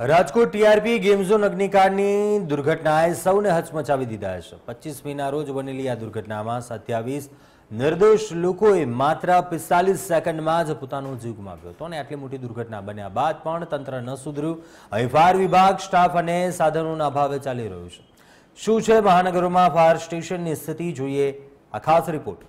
Rajkot TRP game zone અગ્નિકાંડની દુર્ઘટનાએ સૌને હચમચાવી દીધા છે પચીસમીના રોજ બનેલી આ દુર્ઘટનામાં સત્યાવીસ નિર્દોષ લોકોએ માત્ર પિસ્તાલીસ સેકન્ડમાં જ પોતાનો જીવ ગુમાવ્યો હતો અને આટલી મોટી દુર્ઘટના બન્યા બાદ પણ તંત્ર ન સુધર્યું અહીં ફાયર વિભાગ સ્ટાફ અને સાધનોના અભાવે ચાલી રહ્યું છે શું છે મહાનગરોમાં ફાયર સ્ટેશનની સ્થિતિ જોઈએ આ ખાસ report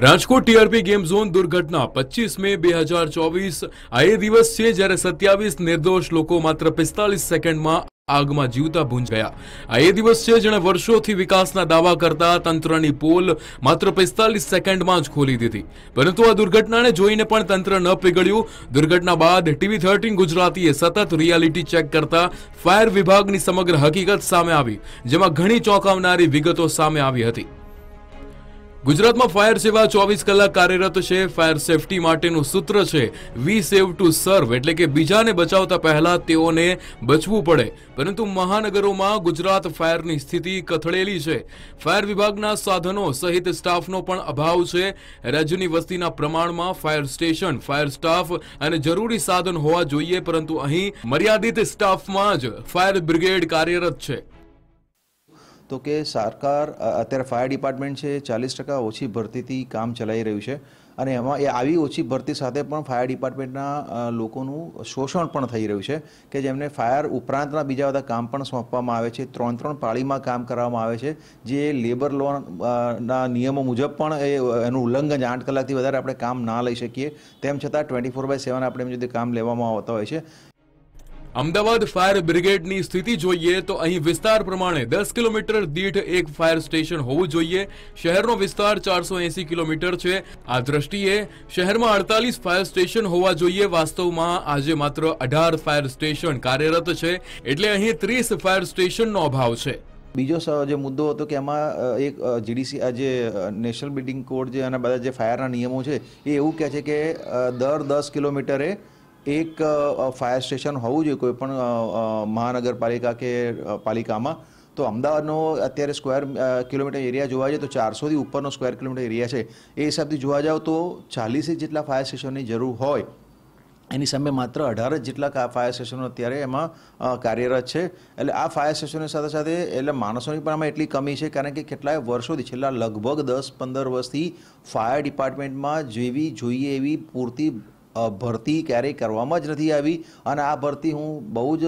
Rajkot TRP game zone દુર્ઘટના 25 મે 2024 આ એ દિવસ સે જરે 27 નિર્દોષ લોકો માત્ર 45 સેકન્ડમાં આગમાં જીવતા બુਝ ગયા આ એ દિવસ સે જેને વર્ષોથી વિકાસનો દાવો કરતા તંત્રની પોલ માત્ર 45 સેકન્ડમાં જ ખોલી દીધી પરંતુ આ દુર્ઘટનાને જોઈને પણ તંત્ર ન પીગળ્યું દુર્ઘટના બાદ ટીવી 13 ગુજરાતીએ સતત リアリティ ચેક કરતા ફાયર વિભાગની સમગ્ર હકીકત સામે આવી જેમાં ઘણી ચોંકાવનારી વિગતો સામે આવી હતી ગુજરાતમાં ફાયર સેવા ચોવીસ કલાક કાર્યરત છે ફાયર સેફટી માટેનું સૂત્ર છે વી સેવ ટુ સર્વ એટલે કે બીજાને બચાવતા પહેલા તેઓને બચવું પડે પરંતુ મહાનગરોમાં ગુજરાત ફાયરની સ્થિતિ કથળેલી છે ફાયર વિભાગના સાધનો સહિત સ્ટાફનો પણ અભાવ છે રાજ્યની વસ્તીના પ્રમાણમાં ફાયર સ્ટેશન ફાયર સ્ટાફ અને જરૂરી સાધન હોવા જોઈએ પરંતુ અહીં મર્યાદિત સ્ટાફમાં જ ફાયર બ્રિગેડ કાર્યરત છે તો કે સરકાર અત્યારે ફાયર ડિપાર્ટમેન્ટ છે ચાલીસ ટકા ઓછી ભરતીથી કામ ચલાવી રહ્યું છે અને એમાં એ આવી ઓછી ભરતી સાથે પણ ફાયર ડિપાર્ટમેન્ટના લોકોનું શોષણ પણ થઈ રહ્યું છે કે જેમને ફાયર ઉપરાંતના બીજા બધા કામ પણ સોંપવામાં આવે છે ત્રણ ત્રણ પાળીમાં કામ કરવામાં આવે છે જે લેબર લોના નિયમો મુજબ પણ એ એનું ઉલ્લંઘન આઠ કલાકથી વધારે આપણે કામ ના લઈ શકીએ તેમ છતાં ટ્વેન્ટી ફોર બાય સેવન આપણે એમ રીતે કામ લેવામાં આવતા હોય છે અમદાવાદ ફાયર બ્રિગેડની સ્થિતિ જોઈએ તો અહીં વિસ્તાર પ્રમાણે દસ કિલોમીટર દીઠ એક ફાયર સ્ટેશન હોવું જોઈએ શહેરનો વિસ્તાર ચારસો એસી કિલોમીટર છે આ દ્રષ્ટિએ શહેરમાં અડતાલીસ ફાયર સ્ટેશન હોવા જોઈએ વાસ્તવમાં આજે માત્ર અઢાર ફાયર સ્ટેશન કાર્યરત છે એટલે અહીં ત્રીસ ફાયર સ્ટેશનનો અભાવ છે બીજો જે મુદ્દો હતો કે એમાં એક જીડીસી આ જે નેશનલ બિલ્ડિંગ કોડ જે અને બધા જે ફાયરના નિયમો છે એ એવું કહે છે કે દર દસ કિલોમીટરે એક ફાયર સ્ટેશન હોવું જોઈએ કોઈ પણ મહાનગરપાલિકા કે પાલિકામાં તો અમદાવાદનો અત્યારે સ્ક્વેર કિલોમીટર એરિયા જોવા જઈએ તો ચારસોથી ઉપરનો સ્ક્વેર કિલોમીટર એરિયા છે એ હિસાબથી જોવા જાઓ તો ચાલીસેક જેટલા ફાયર સ્ટેશનની જરૂર હોય એની સામે માત્ર અઢાર જ જેટલા ફાયર સ્ટેશનો અત્યારે એમાં કાર્યરત છે એટલે આ ફાયર સ્ટેશનની સાથે સાથે એટલે માણસોની પણ આમાં એટલી કમી છે કારણ કે કેટલાય વર્ષોથી છેલ્લા લગભગ દસ પંદર વર્ષથી ફાયર ડિપાર્ટમેન્ટમાં જેવી જોઈએ એવી પૂરતી ભરતી ક્યારેય કરવામાં જ નથી આવી અને આ ભરતી હું બહુ જ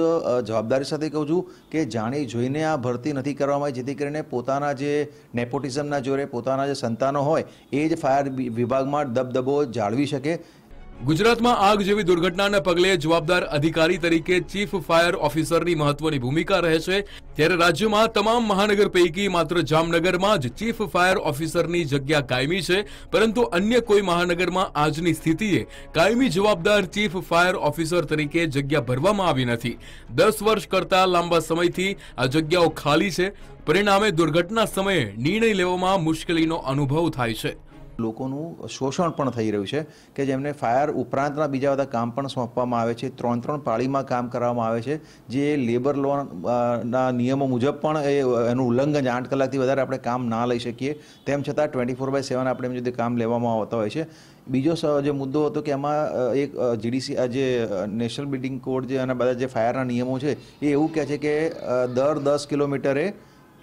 જવાબદારી સાથે કહું છું કે જાણી જોઈને આ ભરતી નથી કરવામાં આવી જેથી કરીને પોતાના જે નેપોટિઝમના જોરે પોતાના જે સંતાનો હોય એ જ ફાયર વિભાગમાં દબદબો જાળવી શકે ગુજરાતમાં આગ જેવી દુર્ઘટનાના પગલે જવાબદાર અધિકારી તરીકે ચીફ ફાયર ઓફિસરની મહત્વની ભૂમિકા રહે છે ત્યારે રાજ્યમાં તમામ મહાનગર પૈકી માત્ર જામનગરમાં જ ચીફ ફાયર ઓફિસરની જગ્યા કાયમી છે પરંતુ અન્ય કોઈ મહાનગરમાં આજની સ્થિતિએ કાયમી જવાબદાર ચીફ ફાયર ઓફિસર તરીકે જગ્યા ભરવામાં આવી નથી દસ વર્ષ કરતાં લાંબા સમયથી આ જગ્યાઓ ખાલી છે પરિણામે દુર્ઘટના સમયે નિર્ણય લેવામાં મુશ્કેલીનો અનુભવ થાય છે લોકોનું શોષણ પણ થઈ રહ્યું છે કે જેમને ફાયર ઉપરાંતના બીજા બધા કામ પણ સોંપવામાં આવે છે ત્રણ ત્રણ પાળીમાં કામ કરવામાં આવે છે જે લેબર લોના નિયમો મુજબ પણ એ એનું ઉલ્લંઘન આઠ કલાકથી વધારે આપણે કામ ના લઈ શકીએ તેમ છતાં ટ્વેન્ટી ફોર બાય સેવન આપણે એમ જે કામ લેવામાં આવતા હોય છે બીજો જે મુદ્દો હતો કે એમાં એક જીડીસી જે નેશનલ બિલ્ડિંગ કોડ જે અને બધા જે ફાયરના નિયમો છે એ એવું કહે છે કે દર દસ કિલોમીટરે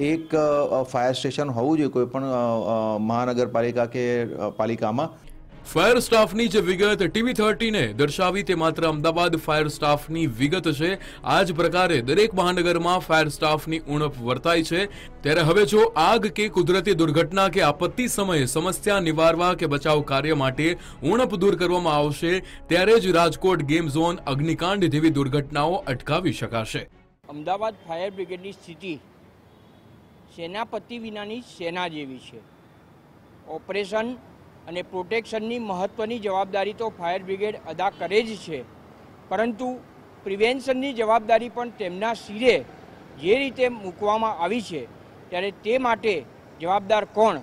એક ફાયર સ્ટેશન હોવું જોઈએ કોઈ પણ મહાનગરપાલિકા કે પાલિકામાં ફાયર સ્ટાફની જે વિગત ટીવી થર્ટીને દર્શાવી તે માત્ર અમદાવાદ ફાયર સ્ટાફની વિગત છે આ જ પ્રકારે દરેક મહાનગરમાં ફાયર સ્ટાફની ઉણપ વર્તાય છે ત્યારે હવે જો આગ કે કુદરતી દુર્ઘટના કે આપત્તિ સમયે સમસ્યા નિવારવા કે બચાવ કાર્ય માટે ઉણપ દૂર કરવામાં આવશે ત્યારે જ રાજકોટ ગેમ ઝોન અગ્નિકાંડ જેવી દુર્ઘટનાઓ અટકાવી શકાશે અમદાવાદ ફાયર બ્રિગેડની સ્થિતિ સેનાપતિ વિનાની સેના જેવી છે ઓપરેશન અને પ્રોટેક્શનની મહત્ત્વની જવાબદારી તો ફાયર બ્રિગેડ અદા કરે જ છે પરંતુ પ્રિવેન્શનની જવાબદારી પણ તેમના શિરે જે રીતે મૂકવામાં આવી છે ત્યારે તે માટે જવાબદાર કોણ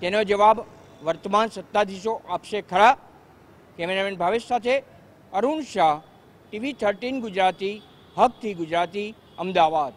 તેનો જવાબ વર્તમાન સત્તાધીશો આપશે ખરા કેમેરામેન ભાવેશ સાથે અરુણ શાહ ટીવી થર્ટીન ગુજરાતી હકથી ગુજરાતી અમદાવાદ